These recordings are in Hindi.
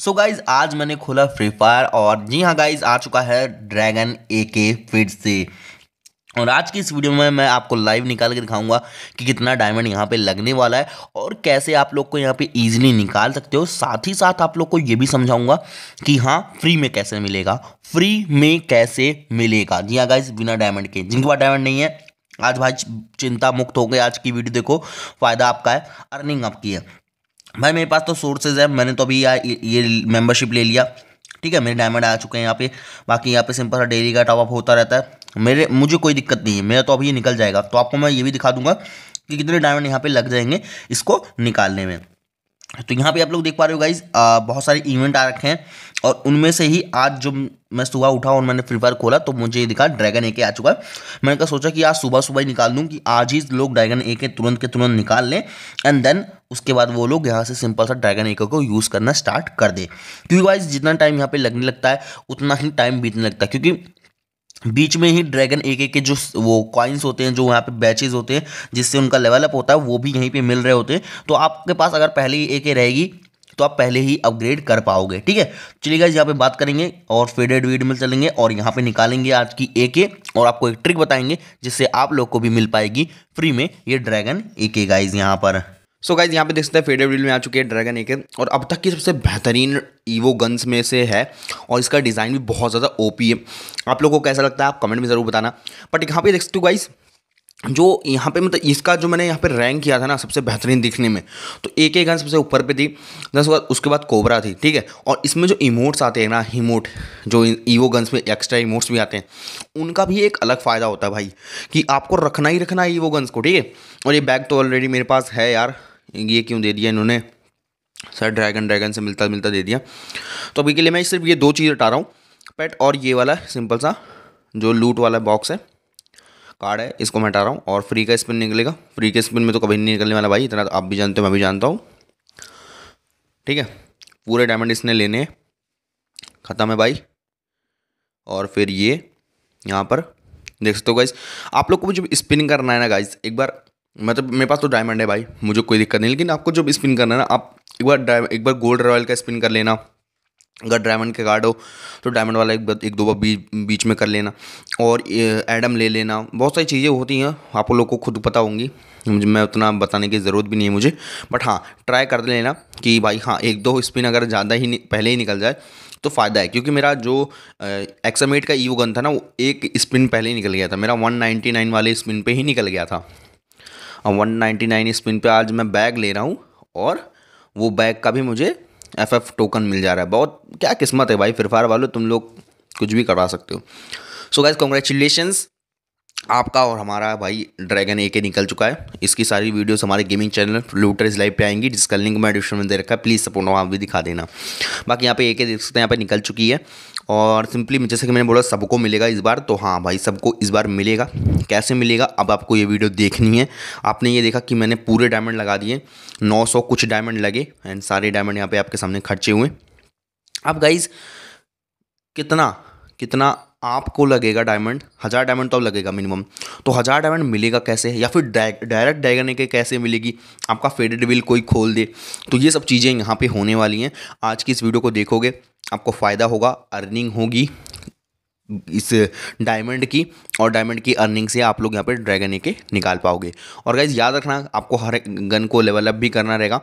सो so गाइज आज मैंने खोला फ्री फायर और जी हाँ गाइज आ चुका है ड्रैगन ए के फिर से और आज की इस वीडियो में मैं आपको लाइव निकाल के दिखाऊंगा कि कितना डायमंड यहाँ पे लगने वाला है और कैसे आप लोग को यहाँ पे इजीली निकाल सकते हो साथ ही साथ आप लोग को ये भी समझाऊंगा कि हाँ फ्री में कैसे मिलेगा फ्री में कैसे मिलेगा जी हाँ गाइज बिना डायमंड के जिनके पास डायमंड नहीं है आज भाई चिंता मुक्त हो गए आज की वीडियो देखो फ़ायदा आपका है अर्निंग आपकी है भाई मेरे पास तो सोर्सेज है मैंने तो अभी ये मेंबरशिप ले लिया ठीक है मेरे डायमंड आ चुके हैं यहाँ पे बाकी यहाँ पे सिंपल सा डेली का टॉपअप होता रहता है मेरे मुझे कोई दिक्कत नहीं है मेरा तो अभी ये निकल जाएगा तो आपको मैं ये भी दिखा दूंगा कि कितने डायमंड यहाँ पे लग जाएंगे इसको निकालने में तो यहाँ पे आप लोग देख पा रहे हो गाइज बहुत सारे इवेंट आ रखे हैं और उनमें से ही आज जो मैं सुबह उठा और मैंने फ्री फायर खोला तो मुझे दिखा ड्रैगन ए के आ चुका है मैंने कहा सोचा कि आज सुबह सुबह ही निकाल दूँ कि आज ही लोग ड्रैगन ए के तुरंत के तुरंत निकाल लें एंड देन उसके बाद वो लोग यहाँ से सिंपल सा ड्रैगन ए को यूज़ करना स्टार्ट कर दे क्योंकि वाइज जितना टाइम यहाँ पर लगने लगता है उतना ही टाइम बीतने लगता है क्योंकि बीच में ही ड्रैगन एक एक के जो वो कॉइन्स होते हैं जो वहाँ पे बैचेज होते हैं जिससे उनका लेवल अप होता है वो भी यहीं पे मिल रहे होते हैं तो आपके पास अगर पहले ही एक रहेगी तो आप पहले ही अपग्रेड कर पाओगे ठीक है चलिए गाइज यहाँ पे बात करेंगे और फेडेड वीड में चलेंगे और यहाँ पे निकालेंगे आज की ए के और आपको एक ट्रिक बताएंगे जिससे आप लोग को भी मिल पाएगी फ्री में ये ड्रैगन ए के गाइज यहाँ पर सो गाइज यहाँ पे देख सकते हैं फेडर रील में आ चुके हैं ड्रैगन एक और अब तक की सबसे बेहतरीन ईवो गन्स में से है और इसका डिज़ाइन भी बहुत ज़्यादा ओपी है आप लोगों को कैसा लगता है आप कमेंट में ज़रूर बताना बट यहाँ पे देख सकते हो गाइज़ जो यहाँ पे मतलब इसका जो मैंने यहाँ पे रैंक किया था ना सबसे बेहतरीन दिखने में तो एक एक गन सबसे ऊपर पे थी दस उसके बाद उसके बाद कोबरा थी ठीक है और इसमें जो इमोट्स आते हैं ना इमोट जो ईवो गन्स में एक्स्ट्रा इमोट्स भी आते हैं उनका भी एक अलग फ़ायदा होता है भाई कि आपको रखना ही रखना है ईवो गन्स को ठीक है और ये बैग तो ऑलरेडी मेरे पास है यार ये क्यों दे दिया इन्होंने सर ड्रैगन ड्रैगन से मिलता मिलता दे दिया तो अभी के लिए मैं सिर्फ ये दो चीज़ हटा रहा हूँ पेट और ये वाला सिंपल सा जो लूट वाला बॉक्स है कार्ड है इसको मैं हटा रहा हूँ और फ्री का स्पिन निकलेगा फ्री के स्पिन में तो कभी नहीं निकलने वाला भाई इतना तो आप भी जानते हो मैं भी जानता हूँ ठीक है पूरे डायमंड इसने लेने हैं ख़त्म है भाई और फिर ये यहाँ पर देख सकते हो गाइज आप लोग को भी जब स्पिन करना है ना गाइज एक बार मतलब मेरे पास तो डायमंड है भाई मुझे कोई दिक्कत नहीं लेकिन आपको जब स्पिन करना है ना आप एक बार एक बार गोल्ड रॉयल का स्पिन कर लेना अगर डायमंड के कार्ड हो तो डायमंड वाला एक एक दो बार बीच बीच में कर लेना और एडम ले लेना बहुत सारी चीज़ें होती हैं आप लोग को खुद पता होंगी मुझे मैं उतना बताने की ज़रूरत भी नहीं है मुझे बट हाँ ट्राई कर लेना कि भाई हाँ एक दो स्पिन अगर ज़्यादा ही पहले ही निकल जाए तो फ़ायदा है क्योंकि मेरा जो एक्समेट का ईवो गन था ना वो एक स्पिन पहले ही निकल गया था मेरा 199 वाले स्पिन पे ही निकल गया था और वन नाइन्टी नाइन स्पिन पर आज मैं बैग ले रहा हूँ और वो बैग का भी मुझे एफ एफ टोकन मिल जा रहा है बहुत क्या किस्मत है भाई फिर फार वालों तुम लोग कुछ भी करवा सकते हो सो गाइज कॉन्ग्रेचुलेशन आपका और हमारा भाई ड्रैगन ए के निकल चुका है इसकी सारी वीडियोस हमारे गेमिंग चैनल लूटर्स लाइव पे आएंगी जिसका लिंक मैं डिस्क्रिप्शन में दे रखा है प्लीज़ सपोर्ट वहाँ भी दिखा देना बाकी यहाँ पे ए के देख सकते हैं यहाँ पे निकल चुकी है और सिंपली जैसे कि मैंने बोला सबको मिलेगा इस बार तो हाँ भाई सबको इस बार मिलेगा कैसे मिलेगा अब आपको ये वीडियो देखनी है आपने ये देखा कि मैंने पूरे डायमंड लगा दिए 900 कुछ डायमंड लगे एंड सारे डायमंड यहाँ पे आपके सामने खर्चे हुए अब गाइज कितना कितना आपको लगेगा डायमंड हज़ार डायमंड तो अब लगेगा मिनिमम तो हज़ार डायमंड मिलेगा कैसे या फिर डायरेक्ट डाय के कैसे मिलेगी आपका फेडेड बिल कोई खोल दे तो ये सब चीज़ें यहाँ पे होने वाली हैं आज की इस वीडियो को देखोगे आपको फ़ायदा होगा अर्निंग होगी इस डायमंड की और डायमंड की अर्निंग से आप लोग यहाँ पे ड्रैगन ए के निकाल पाओगे और गाइज याद रखना आपको हर गन को लेवल अप भी करना रहेगा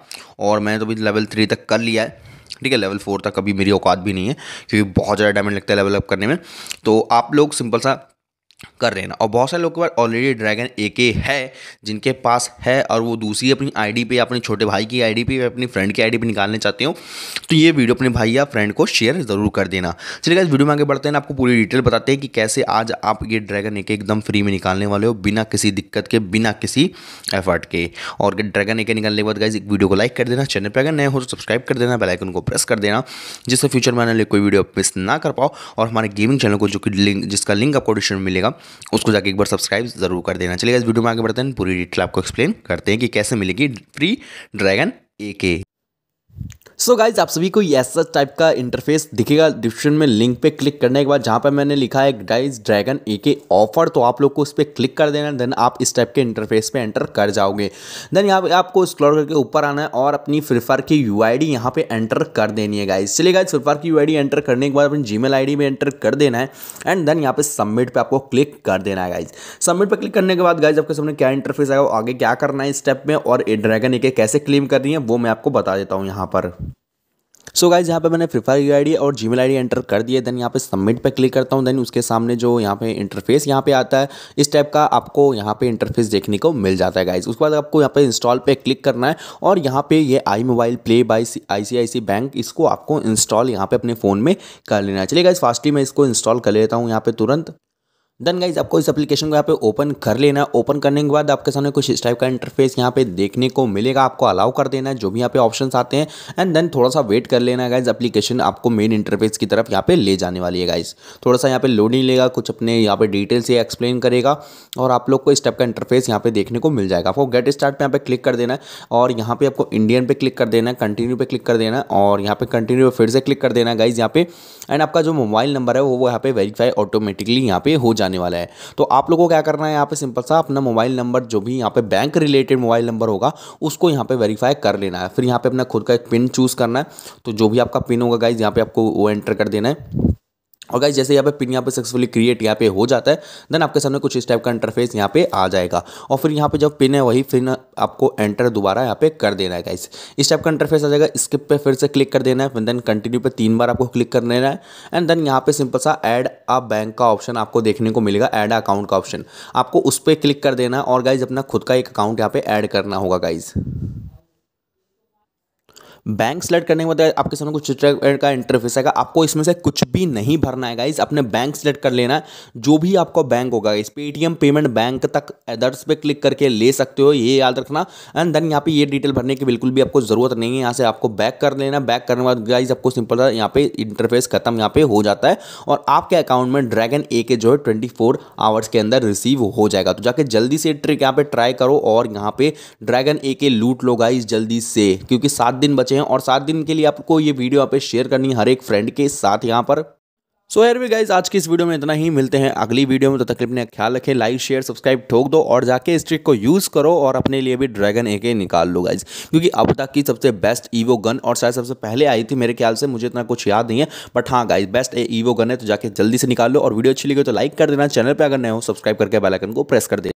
और मैंने तो भी लेवल थ्री तक कर लिया है ठीक है लेवल फोर तक अभी मेरी औकात भी नहीं है क्योंकि बहुत ज़्यादा डायमंड लगता है लेवल अप करने में तो आप लोग सिंपल सा कर लेना और बहुत सारे लोग के पास ऑलरेडी ड्रैगन ए के है जिनके पास है और वो दूसरी अपनी आईडी पे अपने छोटे भाई की आईडी पे अपनी फ्रेंड की आईडी पे निकालने चाहते हो तो ये वीडियो अपने भाई या फ्रेंड को शेयर ज़रूर कर देना चलिए इस वीडियो में आगे बढ़ते हैं आपको पूरी डिटेल बताते हैं कि कैसे आज आप ये ड्रैगन ए के एकदम फ्री में निकालने वाले हो बिना किसी दिक्कत के बिना किसी एफर्ट के और ड्रैगन ए के निकालने के बाद गाइज एक वीडियो को लाइक कर देना चैनल पर अगर नए हो तो सब्सक्राइब कर देना बेलाइकन को प्रेस कर देना जिससे फ्यूचर में आने वाले कोई वीडियो मिस ना कर पाओ और हमारे गेमिंग चैनल को जो कि लिंक जिसका लिंक आपको डिस्क्रिप्शन मिलेगा मिलेगा उसको जाके एक बार सब्सक्राइब जरूर कर देना चलेगा इस वीडियो में आगे बढ़ते हैं पूरी डिटेल आपको एक्सप्लेन करते हैं कि कैसे मिलेगी फ्री ड्रैगन ए के सो so गाइज आप सभी को ये ऐसा टाइप का इंटरफेस दिखेगा डिस्क्रिप्शन में लिंक पे क्लिक करने के बाद जहाँ पर मैंने लिखा है गाइज ड्रैगन ए के ऑफर तो आप लोग को उस पर क्लिक कर देना देन आप इस टाइप के इंटरफेस पे एंटर कर जाओगे देन यहाँ पे आपको स्क्रॉल करके ऊपर आना है और अपनी फ्रीफायर की यू आई डी यहाँ पर एंटर कर देनी है गाइज चलिए गाइज फ्रीफायर की यू आई डी एंटर करने के बाद अपनी जी मेल आई डी में एंटर कर देना है एंड देन यहाँ पे सबमिट पर आपको क्लिक कर देना है गाइज सबमिट पर क्लिक करने के बाद गाइज आपके सामने क्या इंटरफेस आएगा आगे क्या करना है इस स्टेप में और ड्रैगन ए के कैसे क्लेम करनी है वो मैं आपको बता देता हूँ यहाँ पर सो गाइज यहाँ पे मैंने फ्री फायर आई डी और जी मेल एंटर कर दिए देन यहाँ पे सबमिट पे क्लिक करता हूँ देन उसके सामने जो यहाँ पे इंटरफेस यहाँ पे आता है इस टाइप का आपको यहाँ पे इंटरफेस देखने को मिल जाता है गाइज उसके बाद आपको यहाँ पे इंस्टॉल पे क्लिक करना है और यहाँ पे ये I mobile play by I bank इसको आपको इंस्टॉल यहाँ पे अपने फ़ोन में कर लेना है चलिए गाइज फास्टली मैं इसको इंस्टॉल कर लेता हूँ यहाँ पे तुरंत देन गाइज आपको इस एप्लीकेशन को यहाँ पे ओपन कर लेना है ओपन करने के बाद आपके सामने कुछ इस टाइप का इंटरफेस यहाँ पे देखने को मिलेगा आपको अलाउ कर देना है जो भी यहाँ पे ऑप्शन आते हैं एंड देन थोड़ा सा वेट कर लेना है गाइज एप्लीकेशन आपको मेन इंटरफेस की तरफ यहाँ पे ले जाने वाली है गाइज थोड़ा सा यहाँ पे नहीं लेगा कुछ अपने यहाँ पे डिटेल्स ये एक्सप्लेन करेगा और आप लोग को इस टाइप का इंटरफेस यहाँ पे देखने को मिल जाएगा आपको गेट स्टार्ट पर यहाँ पे क्लिक कर देना है और यहाँ पे आपको इंडियन पे क्लिक कर देना है कंटिन्यू पे क्लिक कर देना है और यहाँ पे कंटिन्यू फिर से क्लिक कर देना है गाइज यहाँ पे एंड आपका जो मोबाइल नंबर है वो यहाँ पे वेरीफाई ऑटोमेटिकली यहाँ पे हो जाए जाने वाला है तो आप लोगों को क्या करना है यहाँ पे सिंपल सा अपना मोबाइल नंबर जो भी यहाँ पे बैंक रिलेटेड मोबाइल नंबर होगा उसको यहाँ पे वेरीफाई कर लेना है फिर यहाँ पे अपना खुद का एक पिन चूज़ करना है तो जो भी आपका पिन होगा गाइज यहाँ पे आपको वो एंटर कर देना है और गाइज जैसे यहाँ पे पिन यहाँ पे सक्सेसफुली क्रिएट यहाँ पे हो जाता है देन आपके सामने कुछ इस टाइप का इंटरफेस यहाँ पे आ जाएगा और फिर यहाँ पे जब पिन है वही फिर आपको एंटर दोबारा यहाँ पे कर देना है गाइज इस टाइप का इंटरफेस आ जाएगा स्किप पे फिर से क्लिक कर देना है देन कंटिन्यू पे तीन बार आपको क्लिक कर देना है एंड देन यहाँ पे सिंपल सा एड अ बैंक का ऑप्शन आपको देखने को मिलेगा एड अकाउंट का ऑप्शन आपको उस पर क्लिक कर देना है और गाइज अपना खुद का एक अकाउंट यहाँ पे ऐड करना होगा गाइज़ बैंक सेलेक्ट करने के बाद आपके सामने कुछ चित्र का इंटरफेस आएगा आपको इसमें से कुछ भी नहीं भरना है गाइज अपने बैंक सेलेक्ट कर लेना है जो भी आपका बैंक होगा इस पेटीएम पेमेंट बैंक तक एदर्स पे क्लिक करके ले सकते हो ये याद रखना एंड देन यहाँ पे ये डिटेल भरने की बिल्कुल भी आपको ज़रूरत नहीं है यहाँ से आपको बैक कर लेना बैक करने के बाद गाइज आपको सिंपल सा यहाँ पे इंटरफेस खत्म यहाँ पे हो जाता है और आपके अकाउंट में ड्रैगन ए के जो है ट्वेंटी फोर आवर्स के अंदर रिसीव हो जाएगा तो जाके जल्दी से ट्रिक यहाँ पे ट्राई करो और यहाँ पे ड्रैगन ए के लूट लो गाइज जल्दी से क्योंकि सात दिन बचे बचे हैं और सात दिन के लिए आपको ये वीडियो यहाँ पे शेयर करनी है हर एक फ्रेंड के साथ यहाँ पर सो हेर भी गाइज आज की इस वीडियो में इतना ही मिलते हैं अगली वीडियो में तो तक अपने ख्याल रखें लाइक शेयर सब्सक्राइब ठोक दो और जाके इस ट्रिक को यूज़ करो और अपने लिए भी ड्रैगन एके निकाल लो गाइज क्योंकि अब तक की सबसे बेस्ट ईवो गन और शायद सबसे पहले आई थी मेरे ख्याल से मुझे इतना कुछ याद नहीं है बट हाँ गाइज बेस्ट ईवो गन है तो जाके जल्दी से निकाल लो और वीडियो अच्छी लगी तो लाइक कर देना चैनल पर अगर नए हो सब्सक्राइब करके बेलाइकन को प्रेस कर दे